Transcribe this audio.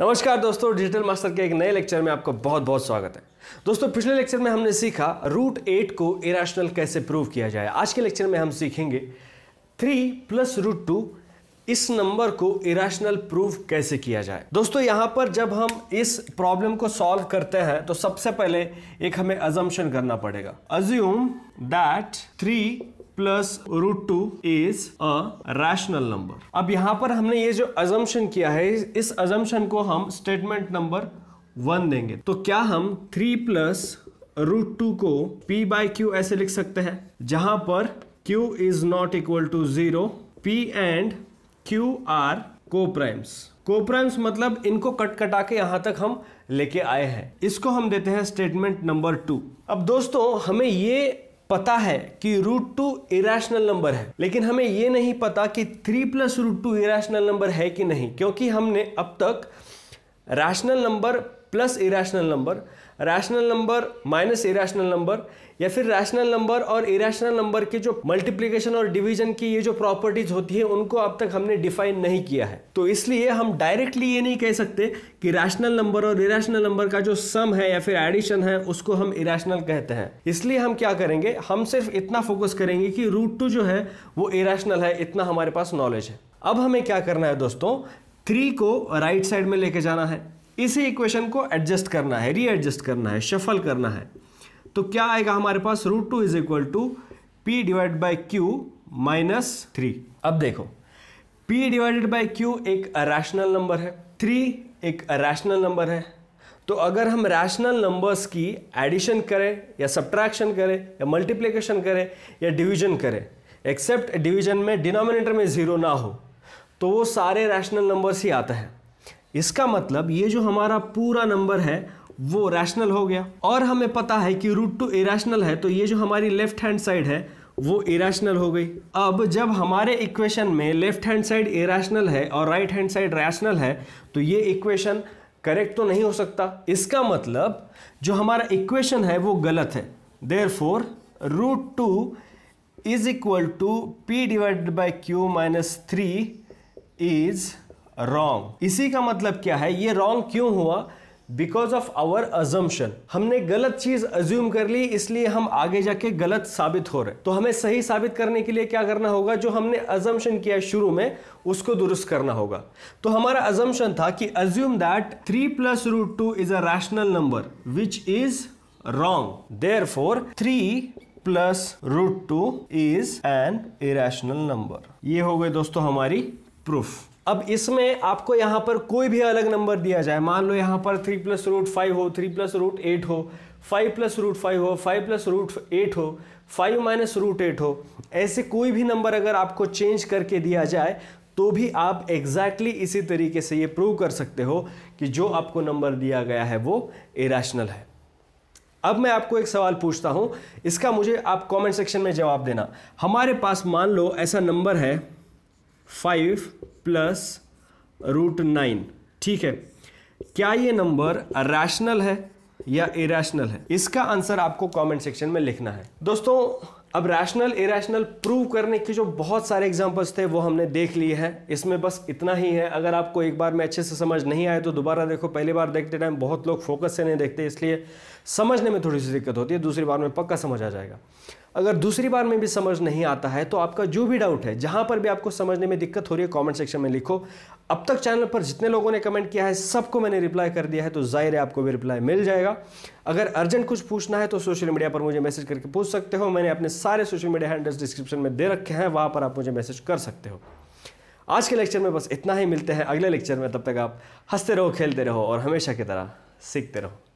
नमस्कार दोस्तों digital master के एक नए लेक्चर में आपका बहुत बहुत स्वागत है दोस्तों पिछले लेक्चर में हमने सीखा रूट एट को इराशनल कैसे प्रूव किया जाए आज के लेक्चर में हम सीखेंगे थ्री प्लस रूट टू इस नंबर को इराशनल प्रूव कैसे किया जाए दोस्तों यहां पर जब हम इस प्रॉब्लम को सॉल्व करते हैं तो सबसे पहले एक हमें अजम्पन करना पड़ेगा assume that three plus root two is a rational number अब यहाँ पर हमने ये जो अजम्पन किया है इस अजम्पन को हम स्टेटमेंट नंबर वन देंगे तो क्या हम थ्री प्लस रूट टू को p बाई क्यू ऐसे लिख सकते हैं जहां पर q is not equal to zero p and q are coprimes coprimes मतलब इनको कट कटा के यहां तक हम लेके आए हैं इसको हम देते हैं स्टेटमेंट नंबर टू अब दोस्तों हमें ये पता है कि रूट टू इराशनल नंबर है लेकिन हमें यह नहीं पता कि three plus root two irrational number है कि नहीं क्योंकि हमने अब तक rational number plus irrational number rational number minus irrational number या फिर रैशनल नंबर और इरेशनल नंबर के जो मल्टीप्लिकेशन और डिवीजन की ये जो प्रॉपर्टीज होती है उनको अब तक हमने डिफाइन नहीं किया है तो इसलिए हम डायरेक्टली ये नहीं कह सकते कि रैशनल नंबर और इरेशनल नंबर का जो सम है या फिर एडिशन है उसको हम इरेशनल कहते हैं इसलिए हम क्या करेंगे हम सिर्फ इतना फोकस करेंगे कि रूट टू जो है वो इरेशनल है इतना हमारे पास नॉलेज है अब हमें क्या करना है दोस्तों थ्री को राइट साइड में लेके जाना है इसी इक्वेशन को एडजस्ट करना है रीएडजस्ट करना है शफल करना है तो क्या आएगा हमारे पास root two is equal to p divide by q minus three अब देखो p डिवाइडेड बाई क्यू एक रैशनल नंबर है थ्री एक रैशनल नंबर है तो अगर हम रैशनल नंबर्स की एडिशन करें या सब्ट्रैक्शन करें या मल्टीप्लिकेशन करें या डिवीजन करें एक्सेप्ट डिवीजन में डिनोमिनेटर में ज़ीरो ना हो तो वो सारे रैशनल नंबर्स ही आते हैं इसका मतलब ये जो हमारा पूरा नंबर है वो रैशनल हो गया और हमें पता है कि रूट टू इरेशनल है तो ये जो हमारी लेफ्ट हैंड साइड है वो इरेशनल हो गई अब जब हमारे इक्वेशन में लेफ्ट हैंड साइड इरेशनल है और राइट हैंड साइड रैशनल है तो ये इक्वेशन करेक्ट तो नहीं हो सकता इसका मतलब जो हमारा इक्वेशन है वो गलत है therefore root two is equal to p divided by q minus three is wrong इसी का मतलब क्या है ये रॉन्ग क्यों हुआ बिकॉज ऑफ आवर अजम्पन हमने गलत चीज अज्यूम कर ली इसलिए हम आगे जाके गलत साबित हो रहे तो हमें सही साबित करने के लिए क्या करना होगा जो हमने अजम्पन किया शुरू में उसको दुरुस्त करना होगा तो हमारा अजम्पन था कि assume that three plus root two is a rational number which is wrong therefore three plus root two is an irrational number ये हो गए दोस्तों हमारी प्रूफ अब इसमें आपको यहां पर कोई भी अलग नंबर दिया जाए मान लो यहां पर थ्री प्लस रूट फाइव हो थ्री प्लस रूट एट हो फाइव प्लस रूट फाइव हो फाइव प्लस रूट एट हो फाइव माइनस रूट एट हो ऐसे कोई भी नंबर अगर आपको चेंज करके दिया जाए तो भी आप एग्जैक्टली exactly इसी तरीके से ये प्रूव कर सकते हो कि जो आपको नंबर दिया गया है वो इराशनल है अब मैं आपको एक सवाल पूछता हूं इसका मुझे आप कमेंट सेक्शन में जवाब देना हमारे पास मान लो ऐसा नंबर है फाइव प्लस रूट नाइन ठीक है क्या ये नंबर रैशनल है या इरेशनल है इसका आंसर आपको कमेंट सेक्शन में लिखना है दोस्तों अब रैशनल इरेशनल प्रूव करने के जो बहुत सारे एग्जाम्पल्स थे वो हमने देख लिए हैं इसमें बस इतना ही है अगर आपको एक बार में अच्छे से समझ नहीं आए तो दोबारा देखो पहली बार देखते टाइम बहुत लोग फोकस से नहीं देखते इसलिए समझने में थोड़ी सी दिक्कत होती है दूसरी बार में पक्का समझ आ जाएगा अगर दूसरी बार में भी समझ नहीं आता है तो आपका जो भी डाउट है जहाँ पर भी आपको समझने में दिक्कत हो रही है कॉमेंट सेक्शन में लिखो अब तक चैनल पर जितने लोगों ने कमेंट किया है सबको मैंने रिप्लाई कर दिया है तो जाहिर है आपको भी रिप्लाई मिल जाएगा अगर अर्जेंट कुछ पूछना है तो सोशल मीडिया पर मुझे मैसेज करके पूछ सकते हो मैंने अपने सारे सोशल मीडिया हैंडल्स डिस्क्रिप्शन में दे रखे हैं वहाँ पर आप मुझे मैसेज कर सकते हो आज के लेक्चर में बस इतना ही मिलते हैं अगले लेक्चर में तब तक आप हंसते रहो खेलते रहो और हमेशा की तरह सीखते रहो